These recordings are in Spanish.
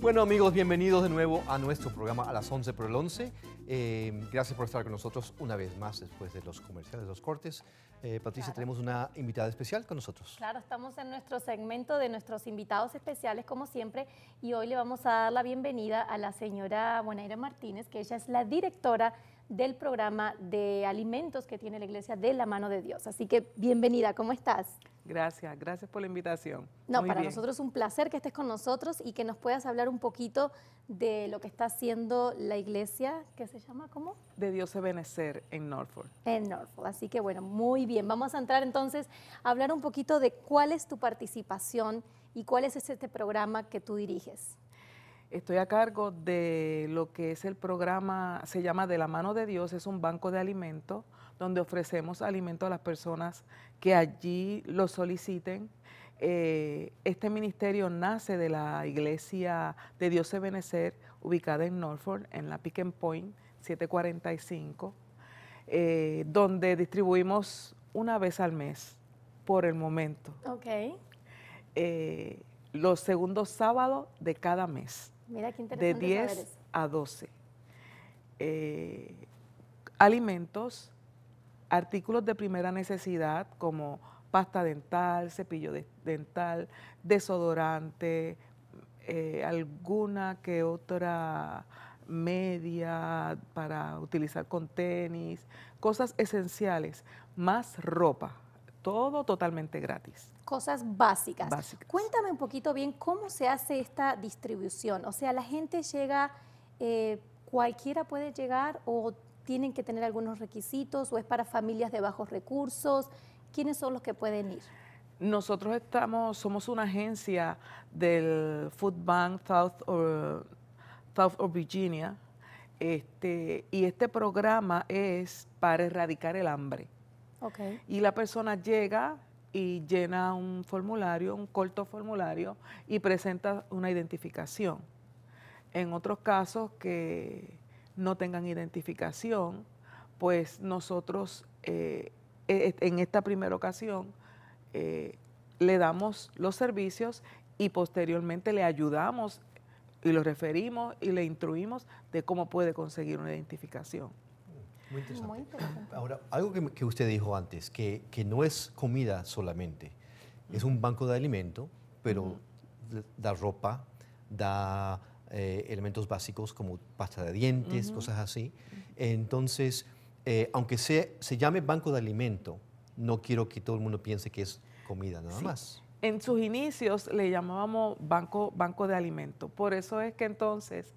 Bueno amigos, bienvenidos de nuevo a nuestro programa a las 11 por el 11. Eh, gracias por estar con nosotros una vez más después de los comerciales, los cortes. Eh, Patricia, tenemos una invitada especial con nosotros. Claro, estamos en nuestro segmento de nuestros invitados especiales como siempre y hoy le vamos a dar la bienvenida a la señora Bonaira Martínez, que ella es la directora del programa de alimentos que tiene la iglesia de la mano de Dios. Así que bienvenida, ¿cómo estás? Gracias, gracias por la invitación. No, para nosotros es un placer que estés con nosotros y que nos puedas hablar un poquito de lo que está haciendo la iglesia, ¿qué se llama ¿cómo? De Dios se en Norfolk. En Norfolk, así que bueno, muy bien. Vamos a entrar entonces a hablar un poquito de cuál es tu participación y cuál es este programa que tú diriges. Estoy a cargo de lo que es el programa, se llama De la mano de Dios, es un banco de alimentos donde ofrecemos alimento a las personas que allí lo soliciten. Eh, este ministerio nace de la iglesia de Dios de Benecer, ubicada en Norfolk, en la Pick Point 745, eh, donde distribuimos una vez al mes por el momento. Ok. Eh, los segundos sábados de cada mes de 10 a 12. Eh, alimentos, artículos de primera necesidad como pasta dental, cepillo dental, desodorante, eh, alguna que otra media para utilizar con tenis, cosas esenciales, más ropa todo totalmente gratis. Cosas básicas. Cuéntame un poquito bien cómo se hace esta distribución. O sea, la gente llega, eh, cualquiera puede llegar o tienen que tener algunos requisitos o es para familias de bajos recursos. ¿Quiénes son los que pueden ir? Nosotros estamos, somos una agencia del Food Bank South uh, of South Virginia, este, y este programa es para erradicar el hambre. Y la persona llega y llena un formulario, un corto formulario, y presenta una identificación. En otros casos que no tengan identificación, pues nosotros eh, e, e, en esta primera ocasión eh, le damos los servicios y posteriormente le ayudamos y lo referimos y le instruimos de cómo puede conseguir una identificación. Muy interesante. Ahora, algo que, usted dijo antes, que, no es comida solamente, es un banco de alimento, pero da ropa, da eh, elementos básicos como pasta de dientes, cosas así. Entonces, eh, aunque se se llame banco de alimento, no quiero que todo el mundo piense que es comida nada más. En sus inicios le llamábamos banco, banco de alimento. Por eso es que entonces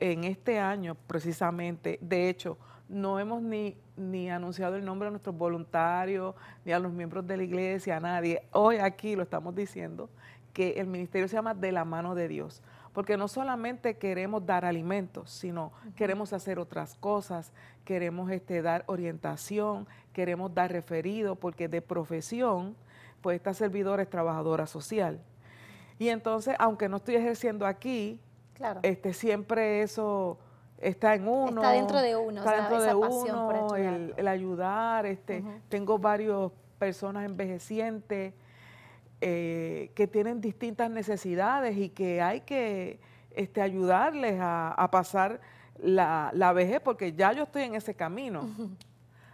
en este año precisamente, de hecho, no hemos ni, ni anunciado el nombre a nuestros voluntarios, ni a los miembros de la iglesia, a nadie. Hoy aquí lo estamos diciendo, que el ministerio se llama De la mano de Dios, porque no solamente queremos dar alimentos, sino queremos hacer otras cosas, queremos este, dar orientación, queremos dar referido, porque de profesión, pues esta servidora es trabajadora social. Y entonces, aunque no estoy ejerciendo aquí, este, siempre eso está en uno. Está dentro de uno. Está dentro de uno, el, ayudar. Este, Tengo varias personas envejecientes eh, que tienen distintas necesidades y que hay que este, ayudarles a, pasar la, vejez, porque ya yo estoy en ese camino.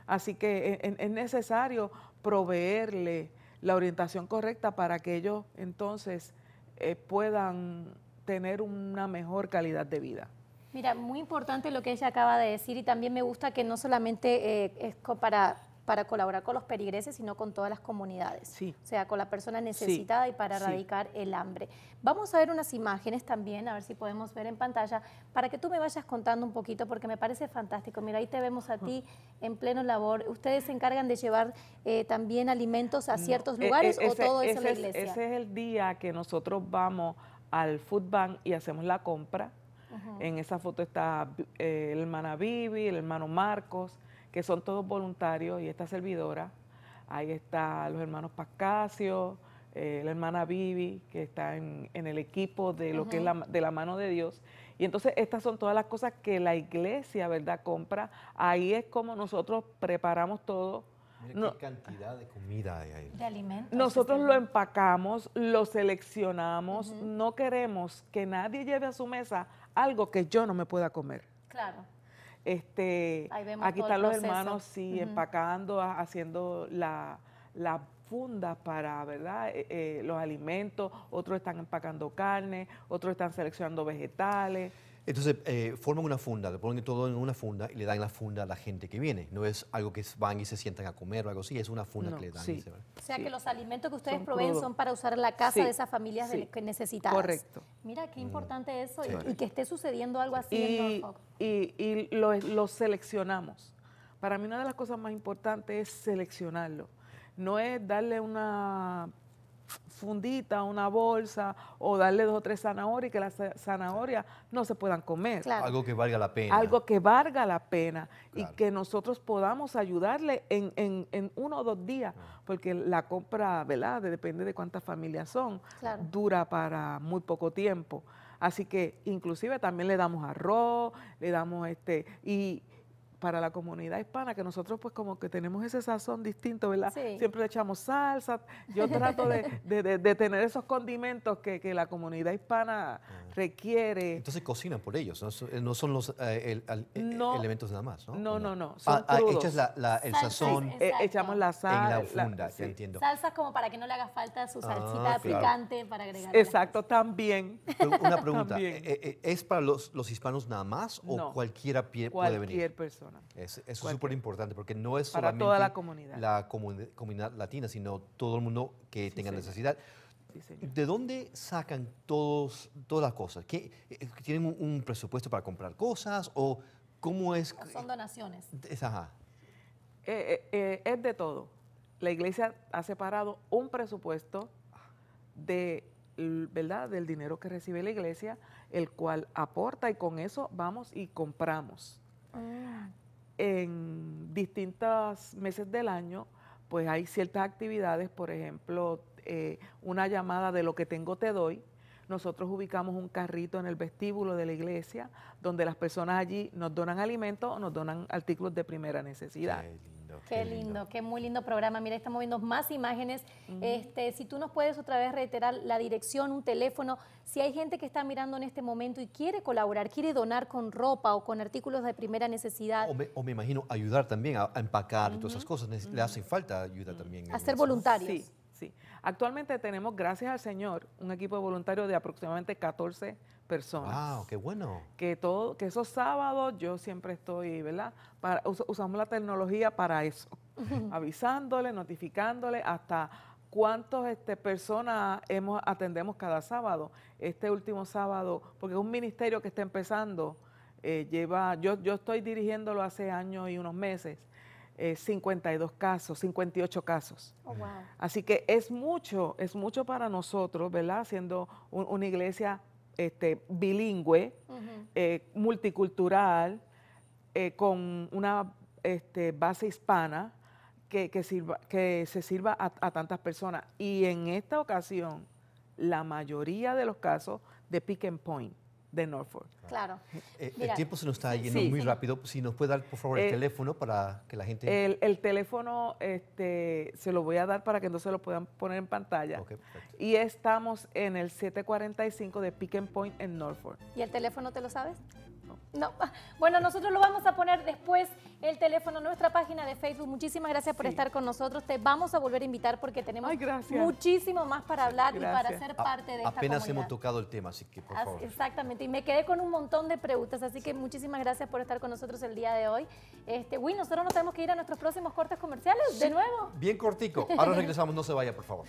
Así que e, e, es, necesario proveerle la orientación correcta para que ellos entonces eh, puedan tener una mejor calidad de vida. Mira, muy importante lo que ella acaba de decir y también me gusta que no solamente eh, es para, para colaborar con los perigreses, sino con todas las comunidades. Sí. O sea, con la persona necesitada y para erradicar el hambre. Vamos a ver unas imágenes también, a ver si podemos ver en pantalla, para que tú me vayas contando un poquito, porque me parece fantástico. Mira, ahí te vemos a ti en pleno labor. ¿Ustedes se encargan de llevar eh, también alimentos a ciertos eh, lugares o todo es en la iglesia? ese es el día que nosotros vamos al food bank y hacemos la compra. En esa foto está la eh, el hermana Vivi, el hermano Marcos, que son todos voluntarios y esta servidora. Ahí está los hermanos Pascasio, eh, la hermana Vivi, que está en, el equipo de lo que es la, de la mano de Dios. Y entonces estas son todas las cosas que la iglesia, ¿verdad?, compra. Ahí es como nosotros preparamos todo qué cantidad de comida hay De alimentos. Nosotros lo empacamos, lo seleccionamos. No queremos que nadie lleve a su mesa algo que yo no me pueda comer. Claro. Este, aquí están los hermanos, sí, empacando, haciendo la, la fundas para, ¿verdad? Eh, eh, los alimentos, otros están empacando carne, otros están seleccionando vegetales. Entonces eh, forman una funda, le ponen todo en una funda y le dan la funda a la gente que viene. No es algo que van y se sientan a comer o algo así, es una funda que le dan. O sea que los alimentos que ustedes proveen son para usar la casa de esas familias que necesitadas. Correcto. Mira qué mm. importante eso y, que esté sucediendo algo así y, en Y, y lo seleccionamos. Para mí una de las cosas más importantes es seleccionarlo. No es darle una fundita, una bolsa o darle dos o tres zanahorias y que las zanahorias no se puedan comer. Algo que valga la pena. Algo que valga la pena y que nosotros podamos ayudarle en, uno o dos días, ah. porque la compra, ¿verdad? depende de cuántas familias son, dura para muy poco tiempo. Así que inclusive también le damos arroz, le damos este, y, para la comunidad hispana, que nosotros pues como que tenemos ese sazón distinto, ¿verdad? Siempre le echamos salsa, yo trato de, tener esos condimentos que, que la comunidad hispana ah. requiere. Entonces cocinan por ellos, no, son los eh, eh, eh, elementos nada más, ¿no? No, no, no, son echas el sazón, echamos la salsa. En la funda, entiendo. Salsa como para que no le haga falta su ah, salsita picante para agregar. Exacto, también. una pregunta, ¿es para los, hispanos nada más o cualquiera puede venir? Cualquier persona eso es súper importante porque no es Para toda la comunidad. La comunidad latina, sino todo el mundo que tenga necesidad. ¿De dónde sacan todos, todas las cosas? Eh, ¿Tienen un, presupuesto para comprar cosas o cómo es? son donaciones. Eh, eh, es, de todo. La iglesia ha separado un presupuesto de ¿verdad? del dinero que recibe la iglesia, el cual aporta y con eso vamos y compramos. Ah, en distintos meses del año, pues hay ciertas actividades, por ejemplo, eh, una llamada de lo que tengo te doy. Nosotros ubicamos un carrito en el vestíbulo de la iglesia, donde las personas allí nos donan alimentos o nos donan artículos de primera necesidad. Qué, lindo. qué muy lindo programa. Mira, estamos viendo más imágenes. este, si tú nos puedes otra vez reiterar la dirección, un teléfono, si hay gente que está mirando en este momento y quiere colaborar, quiere donar con ropa o con artículos de primera necesidad. O me, imagino ayudar también a, empacar todas esas cosas. Le hace falta ayuda también. A ser voluntarios. Sí. Actualmente tenemos, gracias al Señor, un equipo de voluntarios de aproximadamente 14 personas. ¡Wow! ¡Qué bueno! Que, todo, que esos sábados yo siempre estoy, ¿verdad? usamos la tecnología para eso, avisándole, notificándole, hasta cuántas este, personas atendemos cada sábado. Este último sábado, porque es un ministerio que está empezando, eh, lleva, yo, yo estoy dirigiéndolo hace años y unos meses. 52 eh, casos, 58 casos. Oh, Así que es mucho, es mucho para nosotros, ¿verdad? Siendo una iglesia este, bilingüe, eh, multicultural, eh, con una este, base hispana que, sirva, que se sirva a, a, tantas personas. Y en esta ocasión, la mayoría de los casos de pick and point de Norfolk. Claro. Eh, el tiempo se nos está yendo muy rápido. Si nos puede dar, por favor, el, eh, teléfono para que la gente... El, teléfono este, se lo voy a dar para que entonces lo puedan poner en pantalla. y estamos en el 745 de Pick Point en Norfolk. ¿Y el teléfono te lo sabes? No. Bueno, nosotros lo vamos a poner después el teléfono en nuestra página de Facebook. Muchísimas gracias por estar con nosotros. Te vamos a volver a invitar porque tenemos muchísimo más para hablar y para ser parte de esta Apenas hemos tocado el tema, así que por favor. Exactamente. Y me quedé con un montón de preguntas, así que muchísimas gracias por estar con nosotros el día de hoy. Este, nosotros nos tenemos que ir a nuestros próximos cortes comerciales de nuevo. Bien cortico. Ahora regresamos, no se vaya, por favor.